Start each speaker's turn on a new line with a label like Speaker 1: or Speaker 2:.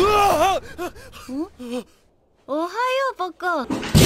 Speaker 1: おはようポッカ